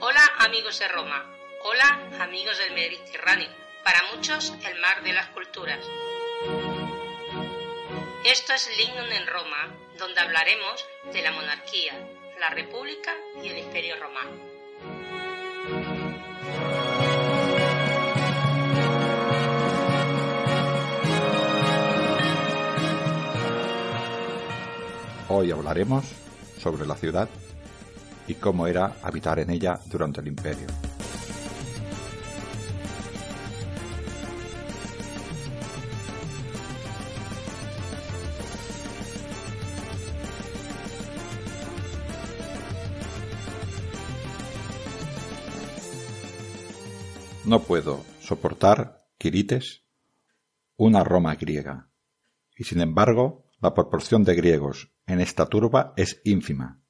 Hola amigos de Roma, hola amigos del Mediterráneo, para muchos el mar de las culturas. Esto es Lignum en Roma, donde hablaremos de la monarquía, la república y el imperio romano. Hoy hablaremos sobre la ciudad y cómo era habitar en ella durante el imperio. No puedo soportar, Quirites, una Roma griega. Y sin embargo, la proporción de griegos en esta turba es ínfima.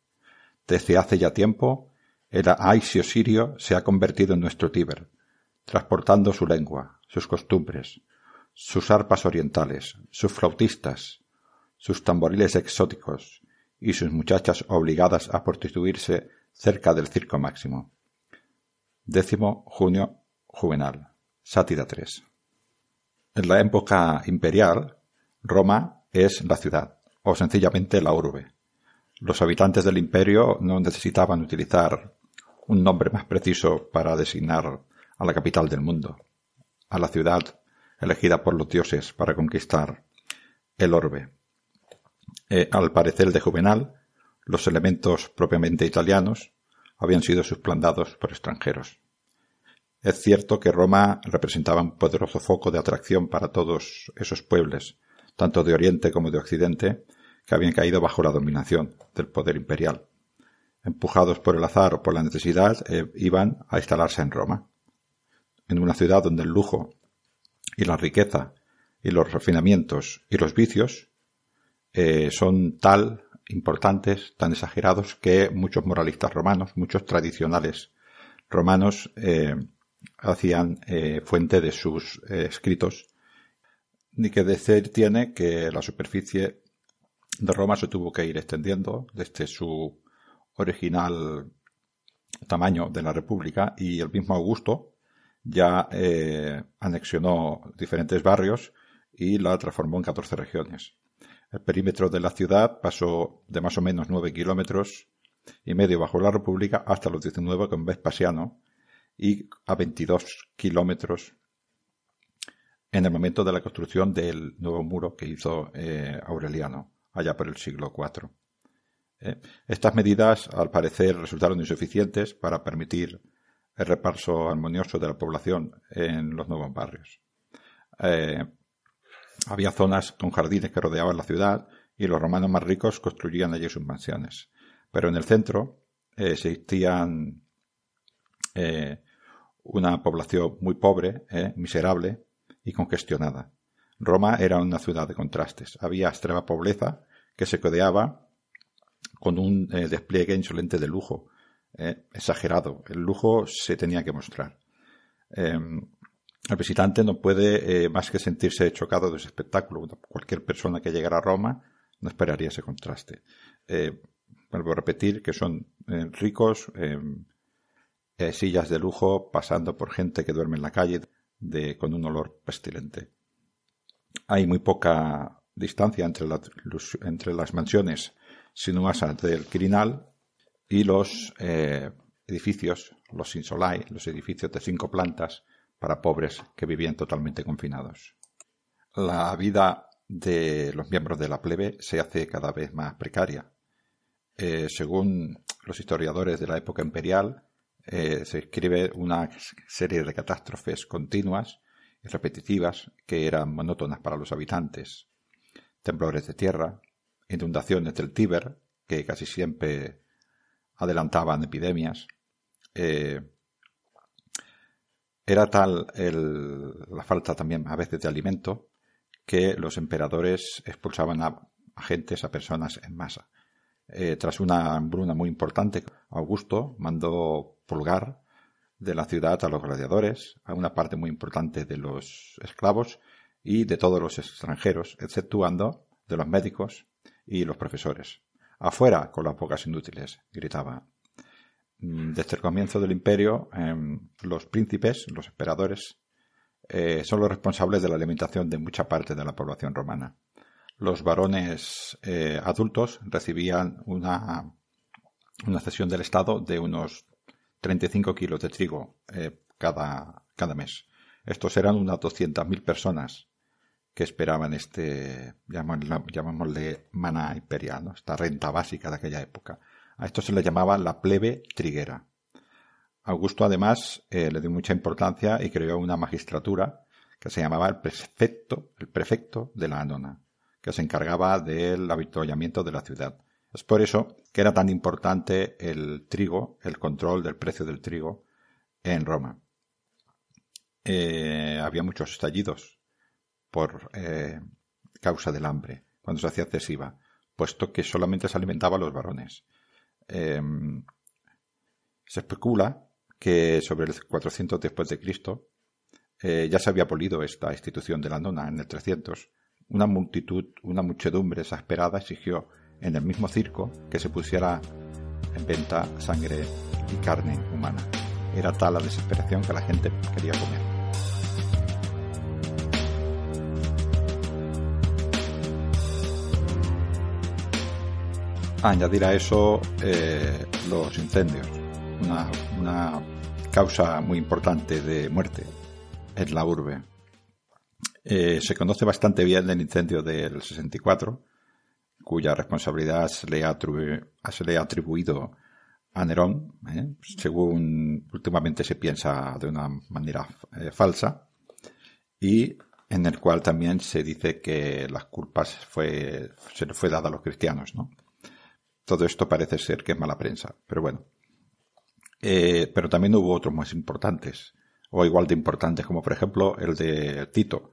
Desde hace ya tiempo, el Aisio sirio se ha convertido en nuestro Tíber, transportando su lengua, sus costumbres, sus arpas orientales, sus flautistas, sus tamboriles exóticos y sus muchachas obligadas a prostituirse cerca del circo máximo. Décimo junio Juvenal, Sátira 3. En la época imperial, Roma es la ciudad, o sencillamente la urbe, los habitantes del imperio no necesitaban utilizar un nombre más preciso para designar a la capital del mundo, a la ciudad elegida por los dioses para conquistar el orbe. Eh, al parecer de Juvenal, los elementos propiamente italianos habían sido suplantados por extranjeros. Es cierto que Roma representaba un poderoso foco de atracción para todos esos pueblos, tanto de Oriente como de Occidente, que habían caído bajo la dominación del poder imperial. Empujados por el azar o por la necesidad, eh, iban a instalarse en Roma, en una ciudad donde el lujo y la riqueza y los refinamientos y los vicios eh, son tal importantes, tan exagerados, que muchos moralistas romanos, muchos tradicionales romanos, eh, hacían fuente de sus escritos, ni que decir tiene que la superficie de Roma se tuvo que ir extendiendo desde su original tamaño de la República y el mismo Augusto ya eh, anexionó diferentes barrios y la transformó en 14 regiones. El perímetro de la ciudad pasó de más o menos 9 kilómetros y medio bajo la República hasta los 19 con Vespasiano y a 22 kilómetros en el momento de la construcción del nuevo muro que hizo eh, Aureliano allá por el siglo IV. ¿eh? Estas medidas, al parecer, resultaron insuficientes para permitir el reparso armonioso de la población en los nuevos barrios. Eh, había zonas con jardines que rodeaban la ciudad y los romanos más ricos construían allí sus mansiones. Pero en el centro existía eh, existían una población muy pobre, miserable y congestionada. Roma era una ciudad de contrastes. Había extrema pobreza que se codeaba con un eh, despliegue insolente de lujo, eh, exagerado. El lujo se tenía que mostrar. Em, el visitante no puede eh, más que sentirse chocado de ese espectáculo. Cualquier persona que llegara a Roma no esperaría ese contraste. vuelvo a repetir que son ricos, em, sillas de lujo, pasando por gente que duerme en la calle con un olor pestilente hay muy poca distancia entre, entre las mansiones sinuosas del Quirinal y los eh, edificios, los insolai, los edificios de cinco plantas para pobres que vivían totalmente confinados. La vida de los miembros de la plebe se hace cada vez más precaria. Eh, según los historiadores de la época imperial, eh, se escribe una serie de catástrofes continuas repetitivas que eran monótonas para los habitantes. Temblores de tierra, inundaciones del Tíber, que casi siempre adelantaban epidemias. Eh, era tal la falta también a veces de alimento que los emperadores expulsaban a, agentes a personas en masa. Eh, tras una hambruna muy importante, Augusto mandó pulgar de la ciudad a los gladiadores, a una parte muy importante de los esclavos y de todos los extranjeros, exceptuando de los médicos y los profesores. Afuera con las bocas inútiles, gritaba. Mm, desde el comienzo del imperio, em, los príncipes, los emperadores, eh, son los responsables de la alimentación de mucha parte de la población romana. Los varones eh, adultos recibían una, una cesión del Estado de unos 35 kilos de trigo eh, cada, cada mes. Estos eran unas 200.000 personas que esperaban este, llamémosle maná imperial, esta renta básica de aquella época. A esto se le llamaba la plebe triguera. Augusto además eh, le dio mucha importancia y creó una magistratura que se llamaba el prefecto, el prefecto de la Anona, que se encargaba del avituallamiento de la ciudad es por eso que era tan importante el trigo, el control del precio del trigo en Roma. Eh, había muchos estallidos por eh, causa del hambre, cuando se hacía excesiva, puesto que solamente se alimentaba a los varones. Em, se especula que sobre el 400 después de Cristo eh, ya se había abolido esta institución de la nona en el 300. Una multitud, una muchedumbre exasperada exigió en el mismo circo que se pusiera en venta sangre y carne humana. Era tal la desesperación que la gente quería comer. añadir a eso eh, los incendios, una, causa muy importante de muerte en la urbe. Eh, se conoce bastante bien el incendio del 64, cuya responsabilidad se le ha, atribuido a Nerón, ¿eh? según últimamente se piensa de una manera eh, falsa, y en el cual también se dice que las culpas fue, se le fue dada a los cristianos. Todo esto parece ser que es mala prensa, pero bueno. Eh, pero también hubo otros más importantes, o igual de importantes, como por ejemplo el de Tito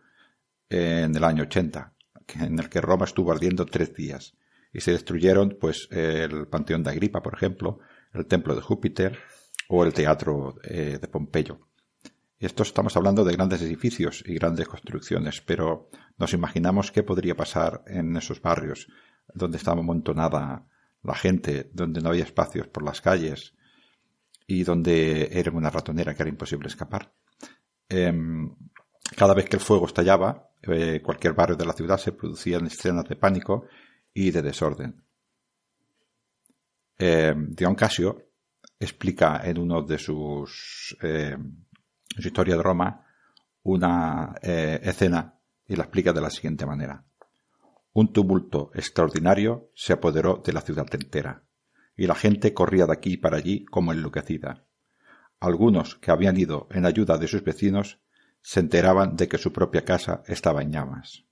en el año 80, en el que Roma estuvo ardiendo tres días y se destruyeron pues el Panteón de Agripa, por ejemplo, el Templo de Júpiter o el Teatro eh, de Pompeyo. Esto estamos hablando de grandes edificios y grandes construcciones, pero nos imaginamos qué podría pasar en esos barrios donde estaba amontonada la gente, donde no había espacios por las calles y donde era una ratonera que era imposible escapar. Em, cada vez que el fuego estallaba, eh, cualquier barrio de la ciudad se producían escenas de pánico y de desorden. Eh, Dion Casio explica en uno de sus historias eh, historia de Roma una escena y la explica de la siguiente manera. Un tumulto extraordinario se apoderó de la ciudad entera, y la gente corría de aquí para allí como enloquecida. Algunos que habían ido en ayuda de sus vecinos se enteraban de que su propia casa estaba en llamas.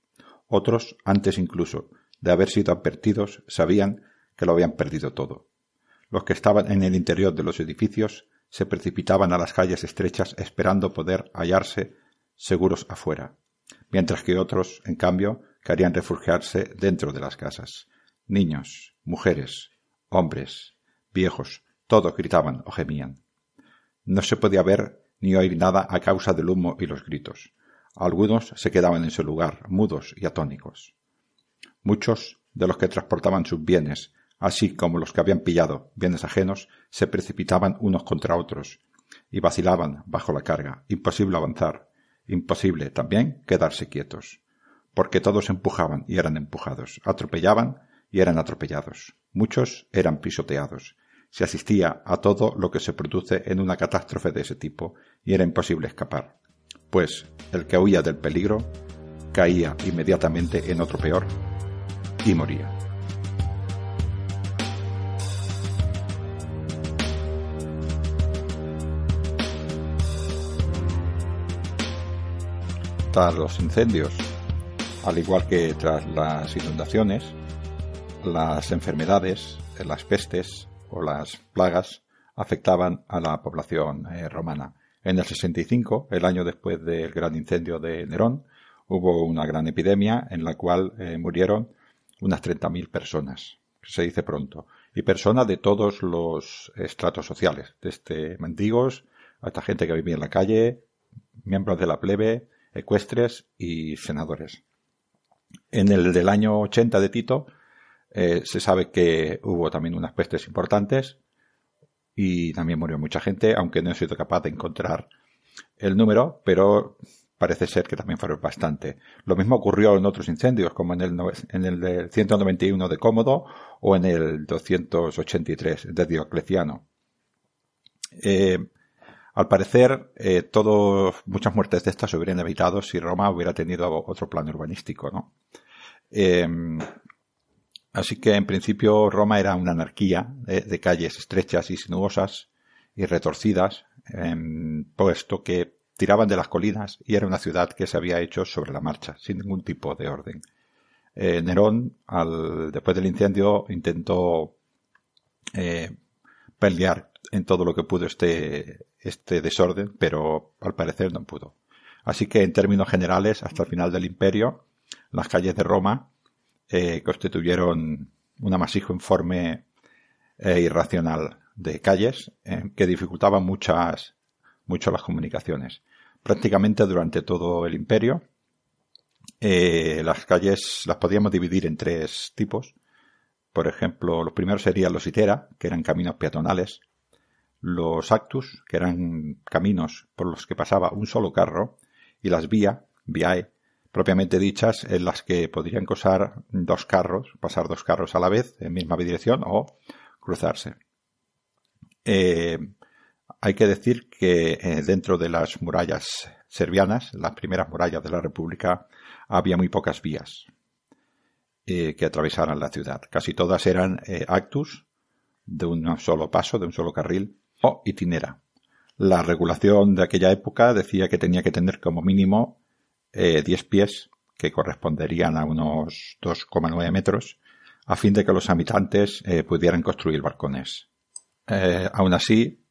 Otros, antes incluso de haber sido advertidos, sabían que lo habían perdido todo. Los que estaban en el interior de los edificios se precipitaban a las calles estrechas esperando poder hallarse seguros afuera, mientras que otros, en cambio, querían refugiarse dentro de las casas. Niños, mujeres, hombres, viejos, todos gritaban o gemían. No se podía ver ni oír nada a causa del humo y los gritos. Algunos se quedaban en su lugar, mudos y atónicos. Muchos de los que transportaban sus bienes, así como los que habían pillado bienes ajenos, se precipitaban unos contra otros y vacilaban bajo la carga. Imposible avanzar, imposible también quedarse quietos, porque todos empujaban y eran empujados, atropellaban y eran atropellados. Muchos eran pisoteados se asistía a todo lo que se produce en una catástrofe de ese tipo y era imposible escapar, pues el que huía del peligro caía inmediatamente en otro peor y moría. Tras los incendios, al igual que tras las inundaciones, las enfermedades, las pestes, o las plagas afectaban a la población eh, romana. En el 65, el año después del gran incendio de Nerón, hubo una gran epidemia en la cual eh, murieron unas 30.000 personas, se dice pronto, y personas de todos los estratos sociales, desde mendigos hasta gente que vivía en la calle, miembros de la plebe, ecuestres y senadores. En el del año 80 de Tito, eh, se sabe que hubo también unas pestes importantes y también murió mucha gente, aunque no he sido capaz de encontrar el número, pero parece ser que también fueron bastante. Lo mismo ocurrió en otros incendios, como en el, en 191 de Cómodo o en el 283 de Diocleciano. Eh, al parecer, eh, muchas muertes de estas se hubieran evitado si Roma hubiera tenido otro plan urbanístico, ¿no? Así que en principio Roma era una anarquía de, calles estrechas y sinuosas y retorcidas, em, puesto que tiraban de las colinas y era una ciudad que se había hecho sobre la marcha, sin ningún tipo de orden. Eh, Nerón, después del incendio, intentó eh, pelear en todo lo que pudo este, este desorden, pero al parecer no pudo. Así que en términos generales, hasta el final del imperio, las calles de Roma eh, constituyeron un amasijo informe e eh, irracional de calles eh, que dificultaban muchas, mucho las comunicaciones. Prácticamente durante todo el imperio, las calles las podíamos dividir en tres tipos. Por ejemplo, los primeros serían los itera, que eran caminos peatonales, los actus, que eran caminos por los que pasaba un solo carro, y las vía, viae, propiamente dichas en las que podrían cosar dos carros, pasar dos carros a la vez en misma dirección o cruzarse. Eh, hay que decir que eh, dentro de las murallas serbianas, las primeras murallas de la República, había muy pocas vías eh, que atravesaran la ciudad. Casi todas eran actus, de un solo paso, de un solo carril, o itinera. La regulación de aquella época decía que tenía que tener como mínimo eh, diez 10 pies, que corresponderían a unos 2,9 metros, a fin de que los habitantes eh, pudieran construir balcones. Eh, aún así,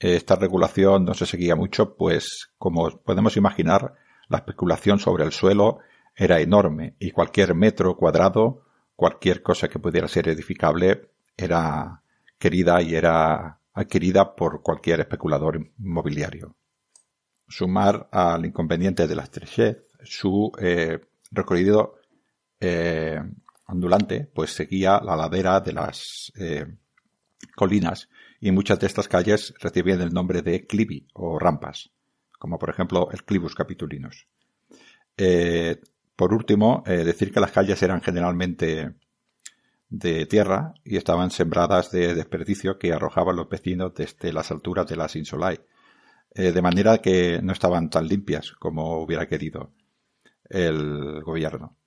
esta regulación no se seguía mucho, pues como podemos imaginar, la especulación sobre el suelo era enorme y cualquier metro cuadrado, cualquier cosa que pudiera ser edificable, era querida y era adquirida por cualquier especulador inmobiliario sumar al inconveniente de la estrechez su eh, recorrido eh, ondulante, pues seguía la ladera de las eh, colinas y muchas de estas calles recibían el nombre de clivi o rampas, como por ejemplo el clivus capitulinus. por último, decir que las calles eran generalmente de tierra y estaban sembradas de desperdicio que arrojaban los vecinos desde las alturas de las insulae, eh, de manera que no estaban tan limpias como hubiera querido el gobierno.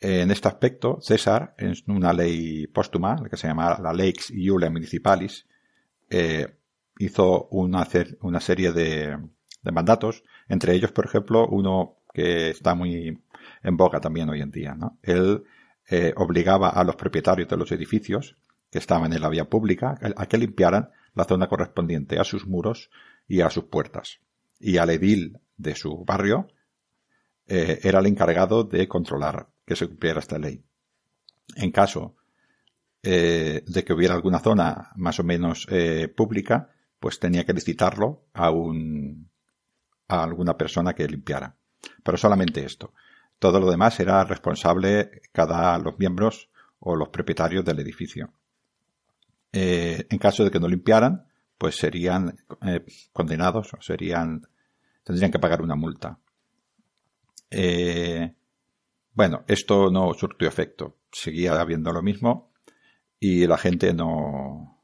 En este aspecto, César, en una ley póstuma, que se llama la Lex Iulia Municipalis, eh, hizo una, una serie de, mandatos, entre ellos, por ejemplo, uno que está muy en boga también hoy en día. Él eh, obligaba a los propietarios de los edificios que estaban en la vía pública a que limpiaran la zona correspondiente a sus muros y a sus puertas. Y al edil de su barrio eh, era el encargado de controlar que se cumpliera esta ley. En caso eh, de que hubiera alguna zona más o menos eh, pública, pues tenía que licitarlo a, un, a alguna persona que limpiara. Pero solamente esto. Todo lo demás era responsable cada los miembros o los propietarios del edificio. en caso de que no limpiaran, pues serían eh, condenados o serían tendrían que pagar una multa. Eh, bueno, esto no surtió efecto. Seguía habiendo lo mismo y la gente no,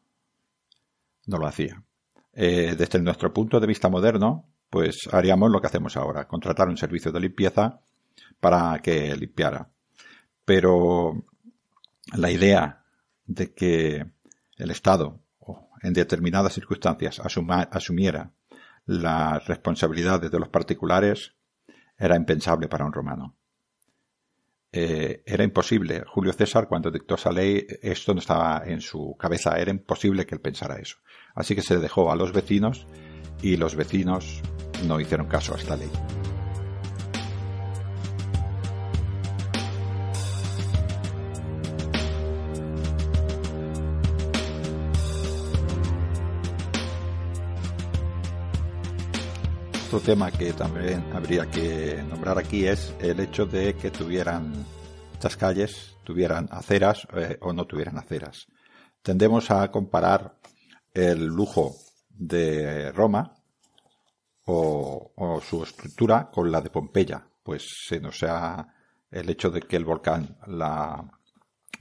no lo hacía. Eh, desde nuestro punto de vista moderno, pues haríamos lo que hacemos ahora, contratar un servicio de limpieza para que limpiara. Pero la idea de que el Estado en determinadas circunstancias asumiera las responsabilidades de los particulares era impensable para un romano. Eh, era imposible. Julio César, cuando dictó esa ley, esto no estaba en su cabeza, era imposible que él pensara eso. Así que se le dejó a los vecinos y los vecinos no hicieron caso a esta ley. otro tema que también habría que nombrar aquí es el hecho de que tuvieran estas calles, tuvieran aceras eh, o no tuvieran aceras. Tendemos a comparar el lujo de Roma o, su estructura con la de Pompeya, pues se nos ha el hecho de que el volcán la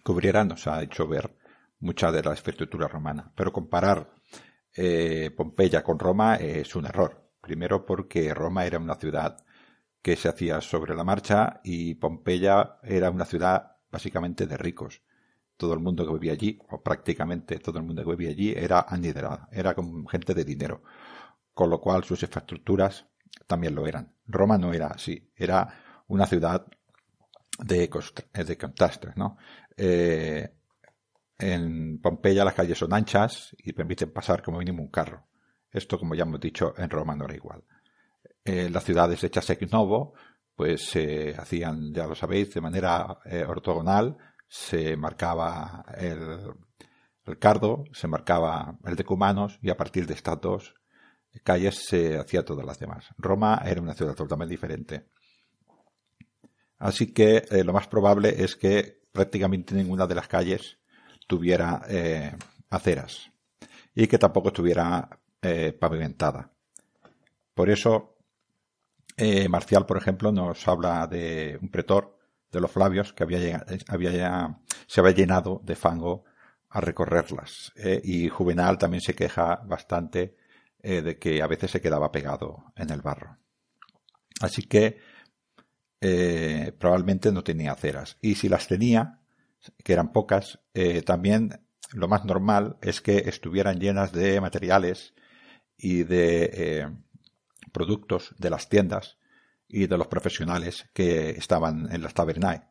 cubriera nos ha hecho ver mucha de la estructura romana. Pero comparar eh, Pompeya con Roma es un error. Primero porque Roma era una ciudad que se hacía sobre la marcha y Pompeya era una ciudad básicamente de ricos. Todo el mundo que vivía allí, o prácticamente todo el mundo que vivía allí, era aniderado, era gente de dinero. Con lo cual sus infraestructuras también lo eran. Roma no era así, era una ciudad de, eh, de ¿no? Eh, en Pompeya las calles son anchas y permiten pasar como mínimo un carro. Esto, como ya hemos dicho, en Roma no era igual. Eh, las ciudades hechas ex novo, pues se hacían, ya lo sabéis, de manera eh, ortogonal, se marcaba el, cardo, se marcaba el decumanos y a partir de estas dos calles se hacía todas las demás. Roma era una ciudad totalmente diferente. Así que eh, lo más probable es que prácticamente ninguna de las calles tuviera aceras y que tampoco estuviera eh, pavimentada. Por eso, eh, Marcial, por ejemplo, nos habla de un pretor de los Flavios que había, eh, se había llenado de fango a recorrerlas. y Juvenal también se queja bastante de que a veces se quedaba pegado en el barro. Así que probablemente no tenía aceras. Y si las tenía, que eran pocas, también lo más normal es que estuvieran llenas de materiales y de eh, productos de las tiendas y de los profesionales que estaban en las tabernae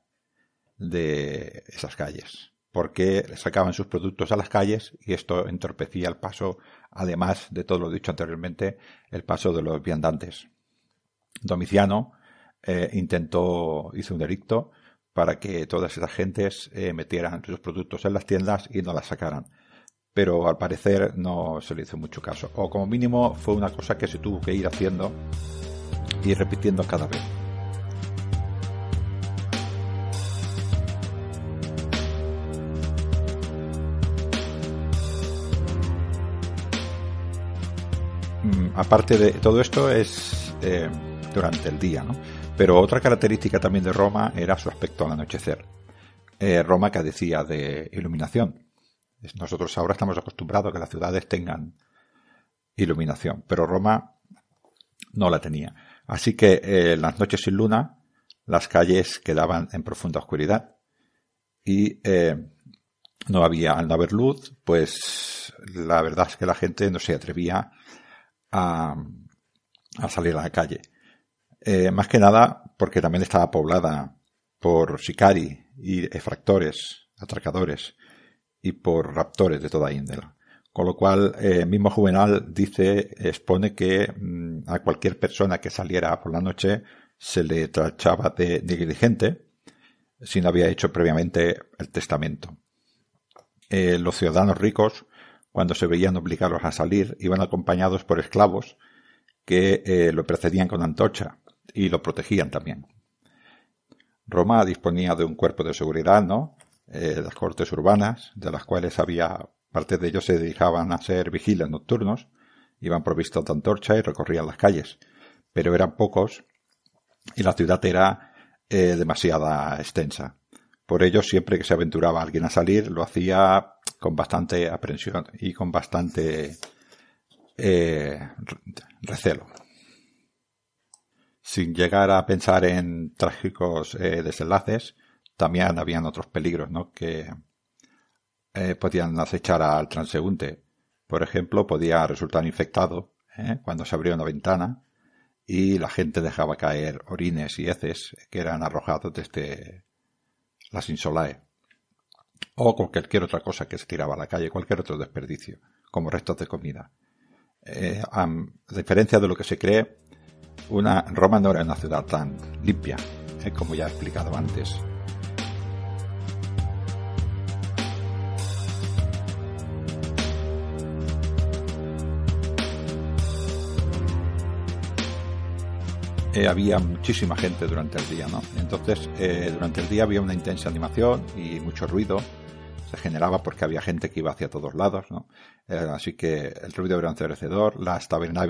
de esas calles, porque sacaban sus productos a las calles y esto entorpecía el paso, además de todo lo dicho anteriormente, el paso de los viandantes. Domiciano eh, intentó, hizo un delicto para que todas esas gentes eh, metieran sus productos en las tiendas y no las sacaran pero al parecer no se le hizo mucho caso. O como mínimo fue una cosa que se tuvo que ir haciendo y repitiendo cada vez. Mm, aparte de todo esto es eh, durante el día, ¿no? Pero otra característica también de Roma era su aspecto al anochecer. Eh, Roma que decía de iluminación. Nosotros ahora estamos acostumbrados a que las ciudades tengan iluminación, pero Roma no la tenía. Así que en eh, las noches sin luna las calles quedaban en profunda oscuridad y eh, no había, al no haber luz, pues la verdad es que la gente no se atrevía a, salir a la calle. Eh, más que nada porque también estaba poblada por sicari y efractores, atracadores, y por raptores de toda índole. Con lo cual, el eh, mismo Juvenal dice, expone que mm, a cualquier persona que saliera por la noche se le trachaba de negligente si no había hecho previamente el testamento. Eh, los ciudadanos ricos, cuando se veían obligados a salir, iban acompañados por esclavos que eh, lo precedían con antorcha y lo protegían también. Roma disponía de un cuerpo de seguridad, ¿no? Eh, las cortes urbanas, de las cuales había parte de ellos se dedicaban a ser vigiles nocturnos, iban provistos de antorcha y recorrían las calles, pero eran pocos y la ciudad era eh, demasiada extensa. Por ello, siempre que se aventuraba alguien a salir, lo hacía con bastante aprensión y con bastante eh, recelo. Sin llegar a pensar en trágicos desenlaces, también habían otros peligros ¿no? que eh, podían acechar al transeúnte. Por ejemplo, podía resultar infectado ¿eh? cuando se abrió una ventana y la gente dejaba caer orines y heces que eran arrojados desde las insolae o cualquier otra cosa que se tiraba a la calle, cualquier otro desperdicio, como restos de comida. Eh, a diferencia de lo que se cree, una Roma no era una ciudad tan limpia, como ya he explicado antes. Eh, había muchísima gente durante el día, ¿no? Entonces, eh, durante el día había una intensa animación y mucho ruido. Se generaba porque había gente que iba hacia todos lados, ¿no? Eh, así que el ruido era encerrecedor. Las tabernas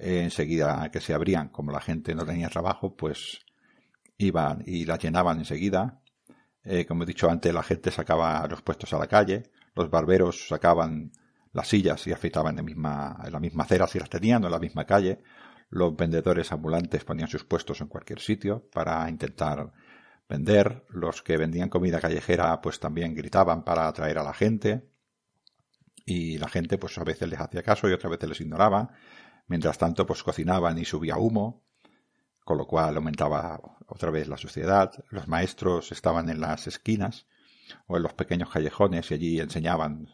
enseguida que se abrían, como la gente no tenía trabajo, pues iban y las llenaban enseguida. como he dicho antes, la gente sacaba los puestos a la calle. Los barberos sacaban las sillas y afeitaban en la misma, en la misma acera si las tenían o en la misma calle los vendedores ambulantes ponían sus puestos en cualquier sitio para intentar vender. Los que vendían comida callejera pues también gritaban para atraer a la gente. Y la gente pues a veces les hacía caso y otras veces les ignoraba. Mientras tanto pues cocinaban y subía humo, con lo cual aumentaba otra vez la suciedad. Los maestros estaban en las esquinas o en los pequeños callejones y allí enseñaban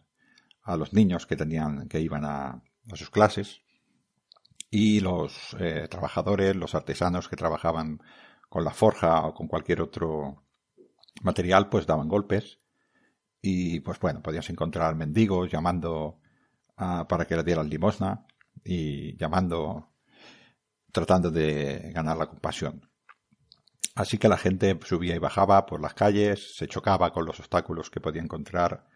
a los niños que tenían que iban a sus clases y los eh, trabajadores, los artesanos que trabajaban con la forja o con cualquier otro material, pues daban golpes y pues bueno, podías encontrar mendigos llamando ah, para que le dieran limosna y llamando, tratando de ganar la compasión. Así que la gente subía y bajaba por las calles, se chocaba con los obstáculos que podía encontrar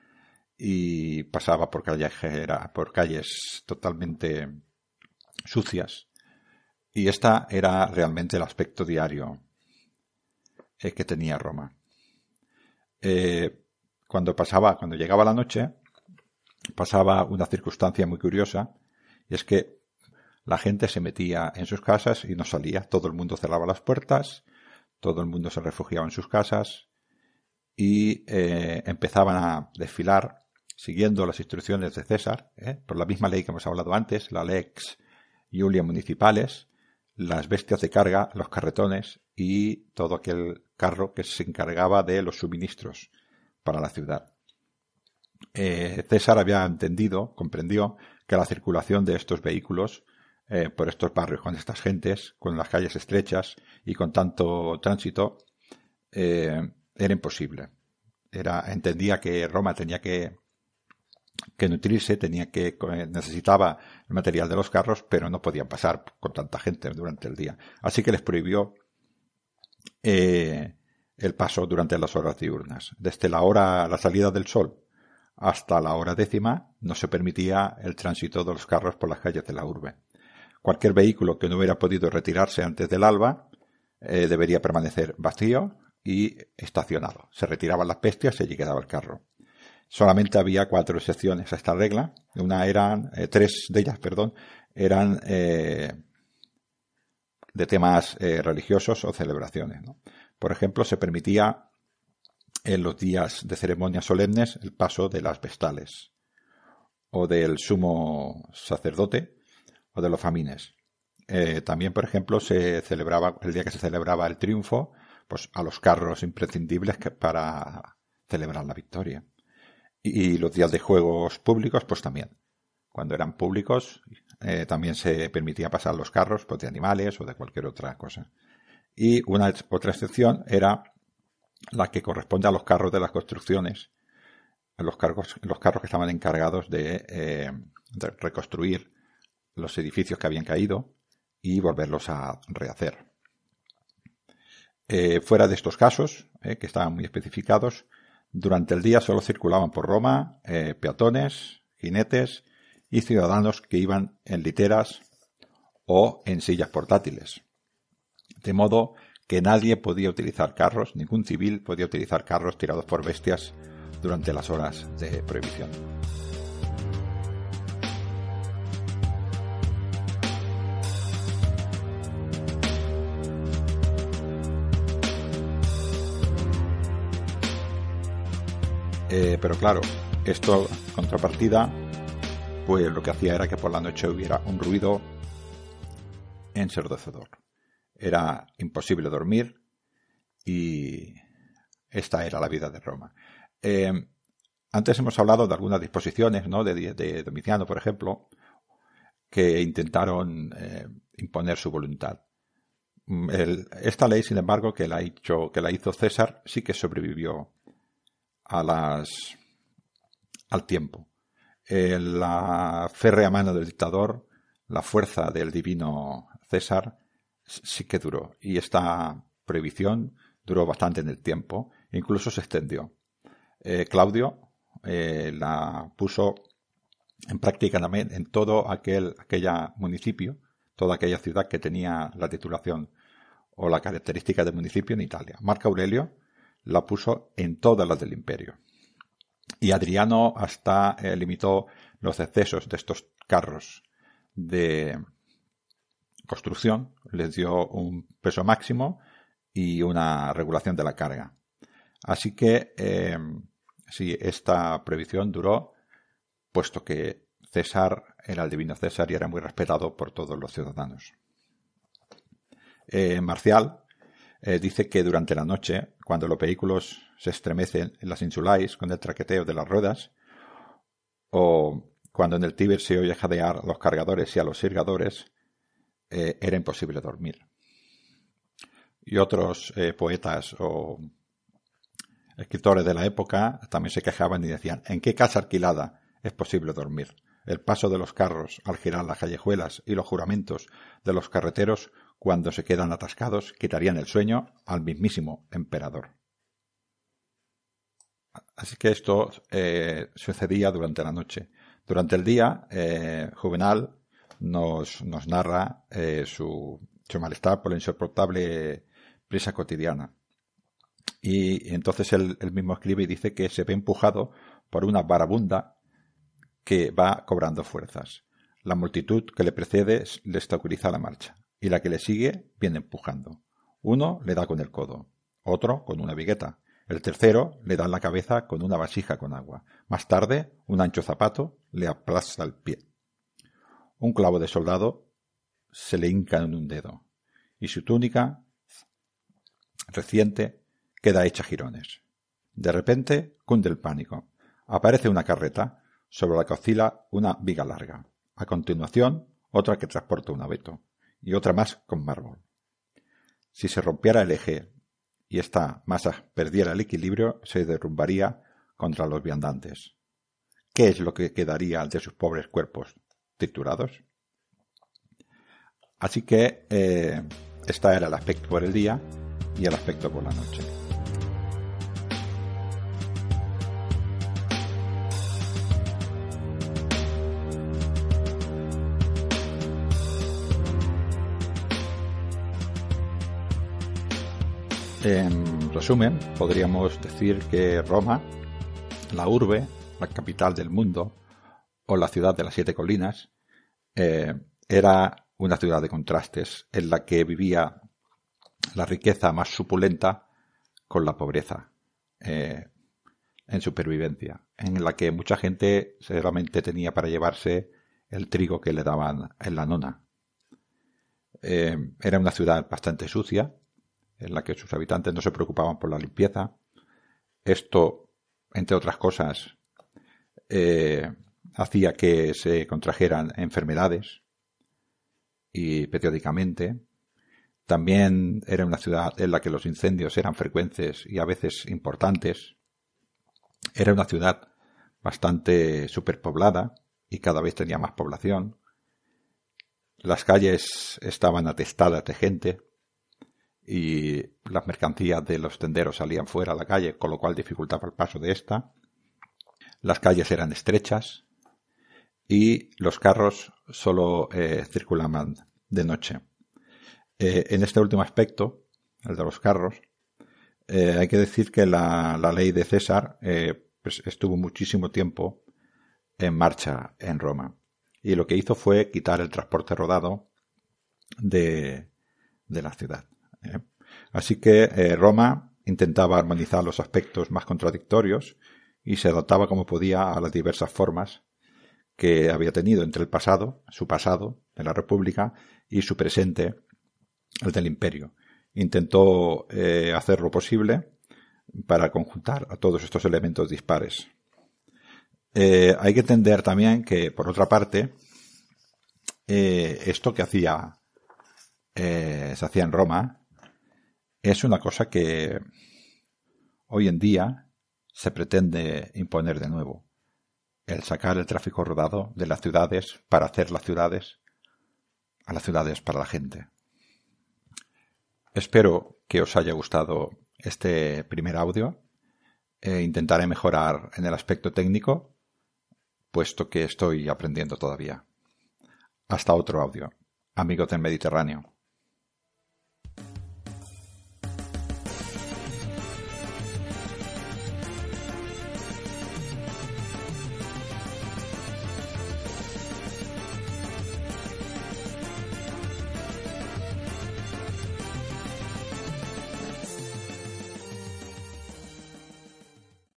y pasaba por, era por calles totalmente sucias. Y esta era realmente el aspecto diario eh, que tenía Roma. Eh, cuando pasaba, cuando llegaba la noche, pasaba una circunstancia muy curiosa, y es que la gente se metía en sus casas y no salía. Todo el mundo cerraba las puertas, todo el mundo se refugiaba en sus casas y eh, empezaban a desfilar siguiendo las instrucciones de César, por la misma ley que hemos hablado antes, la lex Julia municipales, las bestias de carga, los carretones y todo aquel carro que se encargaba de los suministros para la ciudad. Eh, César había entendido, comprendió, que la circulación de estos vehículos eh, por estos barrios con estas gentes, con las calles estrechas y con tanto tránsito, eh, era imposible. Era, entendía que Roma tenía que que nutrirse, tenía que eh, necesitaba el material de los carros, pero no podían pasar con tanta gente durante el día. Así que les prohibió eh, el paso durante las horas diurnas. Desde la hora la salida del sol hasta la hora décima no se permitía el tránsito de los carros por las calles de la urbe. Cualquier vehículo que no hubiera podido retirarse antes del alba eh, debería permanecer vacío y estacionado. Se retiraban las bestias y allí quedaba el carro solamente había cuatro excepciones a esta regla. Una eran, eh, tres de ellas, perdón, eran eh, de temas eh, religiosos o celebraciones. Por ejemplo, se permitía en los días de ceremonias solemnes el paso de las vestales o del sumo sacerdote o de los famines. también, por ejemplo, se celebraba el día que se celebraba el triunfo, pues a los carros imprescindibles para celebrar la victoria. Y los días de juegos públicos, pues también. Cuando eran públicos, eh, también se permitía pasar los carros pues, de animales o de cualquier otra cosa. Y una otra excepción era la que corresponde a los carros de las construcciones, los, cargos, los carros que estaban encargados de, eh, reconstruir los edificios que habían caído y volverlos a rehacer. Eh, fuera de estos casos, que estaban muy especificados, durante el día solo circulaban por Roma eh, peatones, jinetes y ciudadanos que iban en literas o en sillas portátiles. De modo que nadie podía utilizar carros, ningún civil podía utilizar carros tirados por bestias durante las horas de prohibición. Eh, pero claro, esto contrapartida, pues lo que hacía era que por la noche hubiera un ruido ensordecedor. Era imposible dormir y esta era la vida de Roma. Eh, antes hemos hablado de algunas disposiciones, ¿no? De, de Domiciano, por ejemplo, que intentaron eh, imponer su voluntad. Mm, esta ley, sin embargo, que la, que la hizo César, sí que sobrevivió las, al tiempo. Eh, la férrea mano del dictador, la fuerza del divino César, sí que duró. Y esta prohibición duró bastante en el tiempo, incluso se extendió. Eh, Claudio eh, la puso en práctica también en todo aquel aquella municipio, toda aquella ciudad que tenía la titulación o la característica del municipio en Italia. Marco Aurelio la puso en todas las del imperio. Y Adriano hasta eh, limitó los excesos de estos carros de construcción, les dio un peso máximo y una regulación de la carga. Así que si em, sí, esta prohibición duró, puesto que César era el divino César y era muy respetado por todos los ciudadanos. Eh, Marcial, eh, dice que durante la noche, cuando los vehículos se estremecen en las insuláis con el traqueteo de las ruedas, o cuando en el Tíber se oye jadear a los cargadores y a los sirgadores, eh, era imposible dormir. Y otros eh, poetas o escritores de la época también se quejaban y decían, ¿en qué casa alquilada es posible dormir? El paso de los carros al girar las callejuelas y los juramentos de los carreteros cuando se quedan atascados, quitarían el sueño al mismísimo emperador. Así que esto eh, sucedía durante la noche. Durante el día, eh, Juvenal nos, narra eh, su, su, malestar por la insoportable prisa cotidiana. Y, entonces él, mismo escribe y dice que se ve empujado por una barabunda que va cobrando fuerzas. La multitud que le precede le obstaculiza la marcha y la que le sigue viene empujando. Uno le da con el codo, otro con una vigueta, el tercero le da en la cabeza con una vasija con agua. Más tarde, un ancho zapato le aplasta el pie. Un clavo de soldado se le hinca en un dedo, y su túnica reciente queda hecha jirones. De repente cunde el pánico. Aparece una carreta sobre la que oscila una viga larga. A continuación, otra que transporta un abeto y otra más con mármol. Si se rompiera el eje y esta masa perdiera el equilibrio, se derrumbaría contra los viandantes. ¿Qué es lo que quedaría de sus pobres cuerpos triturados? Así que eh, esta era el aspecto por el día y el aspecto por la noche. En resumen, podríamos decir que Roma, la urbe, la capital del mundo, o la ciudad de las siete colinas, eh, era una ciudad de contrastes en la que vivía la riqueza más supulenta con la pobreza eh, en supervivencia, en la que mucha gente solamente tenía para llevarse el trigo que le daban en la nona. Eh, era una ciudad bastante sucia, en la que sus habitantes no se preocupaban por la limpieza. Esto, entre otras cosas, eh, hacía que se contrajeran enfermedades y periódicamente. También era una ciudad en la que los incendios eran frecuentes y a veces importantes. Era una ciudad bastante superpoblada y cada vez tenía más población. Las calles estaban atestadas de gente, y las mercancías de los tenderos salían fuera a la calle, con lo cual dificultaba el paso de esta. Las calles eran estrechas y los carros solo eh, circulaban de noche. Eh, en este último aspecto, el de los carros, eh, hay que decir que la, ley de César pues estuvo muchísimo tiempo en marcha en Roma. Y lo que hizo fue quitar el transporte rodado de la ciudad. ¿eh? Así que eh, Roma intentaba armonizar los aspectos más contradictorios y se adaptaba como podía a las diversas formas que había tenido entre el pasado, su pasado de la República y su presente, el del Imperio. Intentó eh, hacer lo posible para conjuntar a todos estos elementos dispares. hay que entender también que, por otra parte, esto que hacía, se hacía en Roma, es una cosa que hoy en día se pretende imponer de nuevo. El sacar el tráfico rodado de las ciudades para hacer las ciudades a las ciudades para la gente. Espero que os haya gustado este primer audio. E intentaré mejorar en el aspecto técnico, puesto que estoy aprendiendo todavía. Hasta otro audio. Amigos del Mediterráneo.